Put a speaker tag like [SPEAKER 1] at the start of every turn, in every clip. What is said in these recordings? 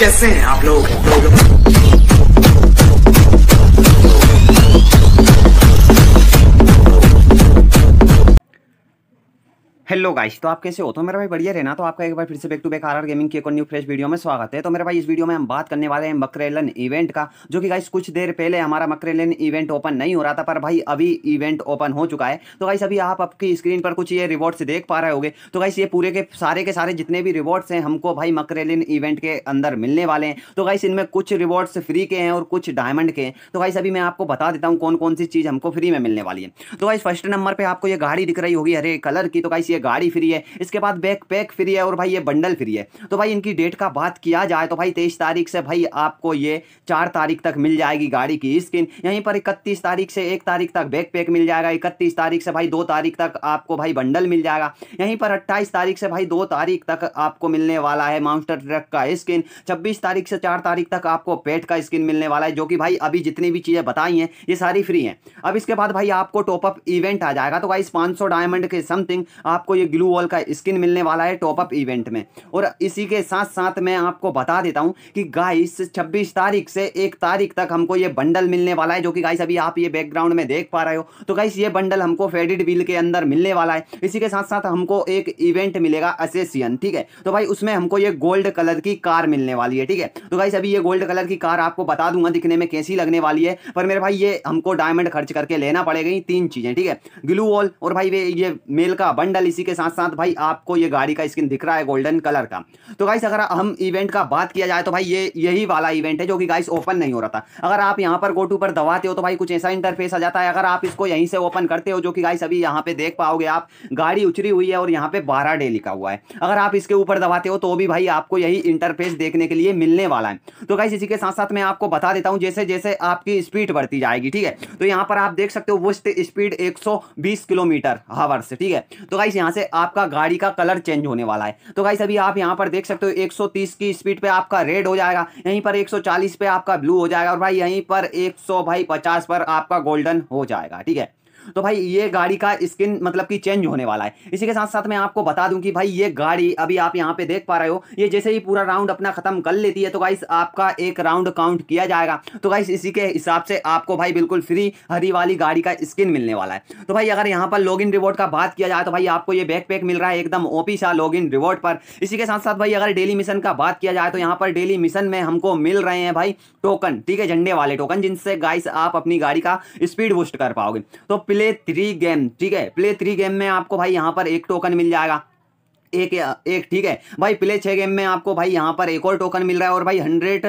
[SPEAKER 1] कैसे हैं आप लोग हेलो गाइस तो आप कैसे हो तो मेरा भाई बढ़िया रहना तो आपका एक बार फिर से back to back R gaming की एक और न्यू फ्रेश वीडियो में स्वागत है तो मेरा भाई इस वीडियो में हम बात करने वाले हैं मकरेलन इवेंट का जो कि गाइस कुछ देर पहले हमारा मकरेलन इवेंट ओपन नहीं हो रहा था पर भाई अभी इवेंट ओपन हो चुका है तो गाइस अभी आप आपकी स्क्रीन पर कुछ ये रिवॉर्ड्स देख पा रहे हो तो गाइस ये पूरे के सारे के सारे जितने भी रिवॉर्ड्स हैं हमको भाई मकरेलन इवेंट के अंदर मिलने वाले हैं तो गाइस इनमें कुछ रिवॉर्ड्स फ्री के हैं और कुछ डायमंड के हैं तो गाइस अभी मैं आपको बता देता हूँ कौन कौन सी चीज़ हमको फ्री में मिलने वाली है तो गाइस फर्स्ट नंबर पर आपको ये गाड़ी दिख रही होगी हरे कलर की तो गाइस ये गाड़ी फ्री है इसके बाद बैक पैक फ्री है और भाई ये बंडल फ्री है तो भाई इनकी डेट का बात किया जाए तो भाई तेईस तारीख से भाई आपको ये चार तारीख तक मिल जाएगी गाड़ी की स्किन यहीं पर इकतीस तारीख से एक तारीख तक बैक पैक मिल जाएगा इकतीस तारीख से भाई दो तारीख तक आपको भाई बंडल मिल जाएगा यहीं पर अट्ठाईस तारीख से भाई दो तारीख तक आपको मिलने वाला है माउंटर ट्रक का स्किन छब्बीस तारीख से चार तारीख तक आपको पेट का स्किन मिलने वाला है जो कि भाई अभी जितनी भी चीज़ें बताई हैं ये सारी फ्री हैं अब इसके बाद भाई आपको टॉपअप इवेंट आ जाएगा तो भाई पाँच डायमंड के समथिंग आपको आपको ये ग्लू वॉल का स्किन मिलने वाला है टॉपअप इवेंट में और इसी के साथ साथ मैं आपको बता देता हूँ कि गाइस 26 तारीख से एक तारीख तक हमको ये बंडल मिलने वाला है जो कि गाइस अभी आप ये बैकग्राउंड में देख पा रहे हो तो गाइस ये बंडल हमको फेडिड बिल के अंदर मिलने वाला है इसी के साथ साथ हमको एक इवेंट मिलेगा असेसियन ठीक है तो भाई उसमें हमको ये गोल्ड कलर की कार मिलने वाली है ठीक है तो गाइस अभी ये गोल्ड कलर की कार आपको बता दूंगा दिखने में कैसी लगने वाली है पर मेरे भाई ये हमको डायमंड खर्च करके लेना पड़ेगा तीन चीज़ें ठीक है ग्लू वॉल और भाई ये मेल का बंडल इसी इसी के साथ साथ भाई आपको ये गाड़ी का स्किन दिख रहा है गोल्डन कलर का तो गाइस अगर हम इवेंट का बात किया जाए तो भाई ये यही वाला इवेंट है जो कि गाइस ओपन नहीं हो रहा था अगर आप यहाँ पर गोटू पर दबाते हो तो भाई कुछ ऐसा इंटरफेस आ जाता है अगर आप इसको यहीं से ओपन करते हो जो कि गाइस अभी यहाँ पे देख पाओगे आप गाड़ी उछरी हुई है और यहाँ पे बारह डे लिखा हुआ है अगर आप इसके ऊपर दबाते हो तो भी भाई आपको यही इंटरफेस देखने के लिए मिलने वाला है तो गाइस इसी के साथ साथ मैं आपको बता देता हूँ जैसे जैसे आपकी स्पीड बढ़ती जाएगी ठीक है तो यहाँ पर आप देख सकते हो वो स्पीड एक किलोमीटर हावर से ठीक है तो गाइस यहाँ से आपका गाड़ी का कलर चेंज होने वाला है तो गाइस अभी आप यहाँ पर देख सकते हो 130 की स्पीड पे आपका रेड हो जाएगा यहीं पर 140 पे आपका ब्लू हो जाएगा और भाई यहीं पर एक भाई 50 पर आपका गोल्डन हो जाएगा ठीक है तो भाई ये गाड़ी का स्किन मतलब कि चेंज होने वाला है इसी के साथ साथ मैं आपको बता दूं कि भाई ये गाड़ी अभी आप यहाँ पे देख पा रहे हो ये जैसे ही पूरा राउंड अपना खत्म कर लेती है तो गाइस आपका एक राउंड काउंट किया जाएगा तो गाइस इसी के हिसाब से आपको भाई बिल्कुल फ्री हरी वाली गाड़ी का स्किन मिलने वाला है तो भाई अगर यहाँ पर लॉग इन रिवॉर्ड का बात किया जाए तो भाई आपको ये बैक पैक मिल रहा है एकदम ओपी सा लॉग इन रिवॉर्ड पर इसी के साथ साथ भाई अगर डेली मिशन का बात किया जाए तो यहाँ पर डेली मिशन में हमको मिल रहे हैं भाई टोकन ठीक है झंडे वाले टोकन जिनसे गाइस आप अपनी गाड़ी का स्पीड बूस्ट कर पाओगे तो प्ले थ्री गेम ठीक है प्ले थ्री गेम में आपको भाई यहाँ पर एक टोकन मिल जाएगा एक एक ठीक है भाई प्ले छः गेम में आपको भाई यहाँ पर एक और टोकन मिल रहा है और भाई हंड्रेड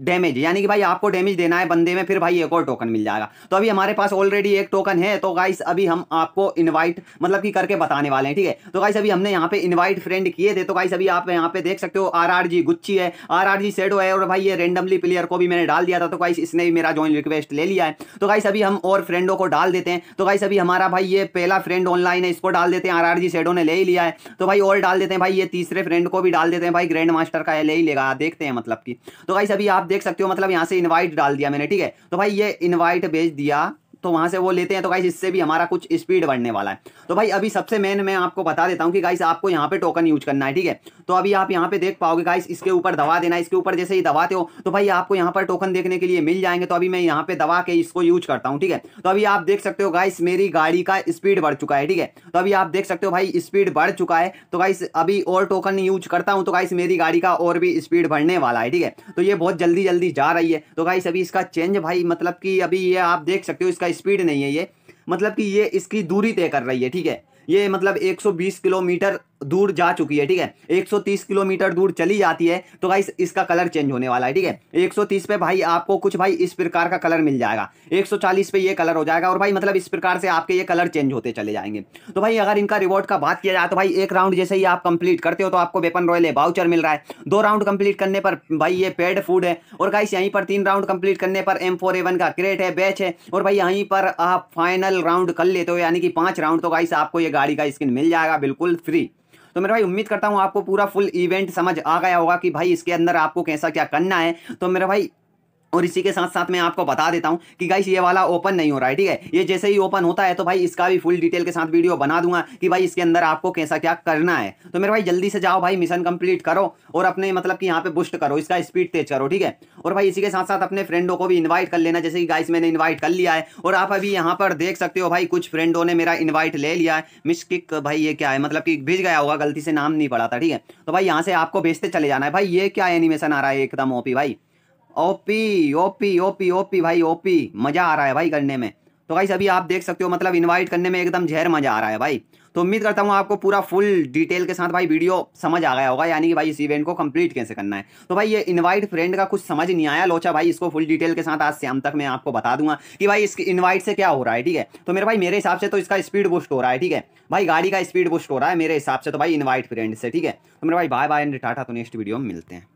[SPEAKER 1] डैमेज यानी कि भाई आपको डैमेज देना है बंदे में फिर भाई एक और टोकन मिल जाएगा तो अभी हमारे पास ऑलरेडी एक टोकन है तो गाइस अभी हम आपको इनवाइट मतलब कि करके बताने वाले हैं ठीक है तो गाइस अभी हमने यहाँ पे इनवाइट फ्रेंड किए थे तो गाइस अभी आप यहाँ पे देख सकते हो आर आर जी गुच्ची है आर आर जी सेडो है और भाई ये रेंडमली प्लेयर को भी मैंने डाल दिया था तो गाइस इसने भी मेरा ज्वाइन रिक्वेस्ट ले लिया है तो गाइस अभी हम और फ्रेंडों को डाल देते हैं तो गाइस अभी हमारा भाई ये पहला फ्रेंड ऑनलाइन है इसको डाल देते हैं आर आर जी सेडो ने ले ही लिया है तो भाई और डाल देते हैं भाई ये तीसरे फ्रेंड को भी डाल देते हैं भाई ग्रैंड मास्टर का ले ही लेगा देखते हैं मतलब कि तो गाइस अभी आप आप देख सकते हो मतलब यहाँ से इन्वाइट डाल दिया मैंने ठीक है तो भाई ये इन्वाइट भेज दिया तो वहां से वो लेते हैं तो गाइस इससे भी हमारा कुछ स्पीड बढ़ने वाला है तो भाई अभी सबसे मेन मैं आपको बता देता हूँ कि गाइस आपको यहाँ पे टोकन यूज करना है ठीक है तो अभी आप यहाँ पे देख पाओगे गाइस इसके ऊपर दवा देना इसके ऊपर जैसे ही दवाते हो तो भाई आपको यहाँ पर टोकन देखने के लिए मिल जाएंगे तो अभी मैं यहाँ पे दवा के इसको यूज करता हूँ ठीक है तो अभी आप देख सकते हो गाइस मेरी गाड़ी का स्पीड बढ़ चुका है ठीक है तो अभी आप देख सकते हो भाई स्पीड बढ़ चुका है तो गाइस अभी और टोकन यूज करता हूँ तो गाइस मेरी गाड़ी का और भी स्पीड बढ़ने वाला है ठीक है तो ये बहुत जल्दी जल्दी जा रही है तो गाइस अभी इसका चेंज भाई मतलब कि अभी ये आप देख सकते हो इसका स्पीड नहीं है ये मतलब कि ये इसकी दूरी तय कर रही है ठीक है ये मतलब 120 किलोमीटर दूर जा चुकी है ठीक है 130 किलोमीटर दूर चली जाती है तो भाई इसका कलर चेंज होने वाला है ठीक है 130 पे भाई आपको कुछ भाई इस प्रकार का कलर मिल जाएगा 140 पे ये कलर हो जाएगा और भाई मतलब इस प्रकार से आपके ये कलर चेंज होते चले जाएंगे तो भाई अगर इनका रिवॉर्ड का बात किया जाए तो भाई एक राउंड जैसे ही आप कंप्लीट करते हो तो आपको वेपन रॉयल बाउचर मिल रहा है दो राउंड कंप्लीट करने पर भाई ये पेड फूड है और गाइस यहीं पर तीन राउंड कंप्लीट करने पर एम फोर का क्रेट है बैच है और भाई यहीं पर आप फाइनल राउंड कर लेते हो यानी कि पांच राउंड तो गाइस आपको ये गाड़ी का स्किन मिल जाएगा बिल्कुल फ्री तो मेरे भाई उम्मीद करता हूँ आपको पूरा फुल इवेंट समझ आ गया होगा कि भाई इसके अंदर आपको कैसा क्या करना है तो मेरे भाई और इसी के साथ साथ मैं आपको बता देता हूँ कि गाइस ये वाला ओपन नहीं हो रहा है ठीक है ये जैसे ही ओपन होता है तो भाई इसका भी फुल डिटेल के साथ वीडियो बना दूंगा कि भाई इसके अंदर आपको कैसा क्या करना है तो मेरे भाई जल्दी से जाओ भाई मिशन कंप्लीट करो और अपने मतलब कि यहाँ पे बुस्ट करो इसका स्पीड तेज करो ठीक है और भाई इसी के साथ साथ अपने फ्रेंडों को भी इन्वाइट कर लेना जैसे कि गाइस मैंने इन्वाइट कर लिया है और आप अभी यहाँ पर देख सकते हो भाई कुछ फ्रेंडों ने मेरा इन्वाइट ले लिया है मिस किक भाई ये क्या है मतलब कि भेज गया होगा गलती से नाम नहीं पड़ा था ठीक है तो भाई यहाँ से आपको भेजते चले जाना है भाई ये क्या एनिमेशन आ रहा है एकदम ओपी भाई ओपी ओपी ओपी ओपी भाई ओपी मज़ा आ रहा है भाई करने में तो भाई अभी आप देख सकते हो मतलब इनवाइट करने में एकदम जहर मज़ा आ रहा है भाई तो उम्मीद करता हूँ आपको पूरा फुल डिटेल के साथ भाई वीडियो समझ आ गया होगा यानी कि भाई इस इवेंट को कंप्लीट कैसे करना है तो भाई ये इनवाइट फ्रेंड का कुछ समझ नहीं आया लोचा भाई इसको फुल डिटेल के साथ आज शाम तक मैं आपको बता दूंगा कि भाई इसके इन्वाइट से क्या हो रहा है ठीक है तो मेरे भाई मेरे हिसाब से तो इसका स्पीड बुस्ट हो रहा है ठीक है भाई गाड़ी का स्पीड बुस्ट हो रहा है मेरे हिसाब से तो भाई इन्वाइट फ्रेंड से ठीक है तो मेरे भाई बाय बाय टाटा तो नेक्स्ट वीडियो में मिलते हैं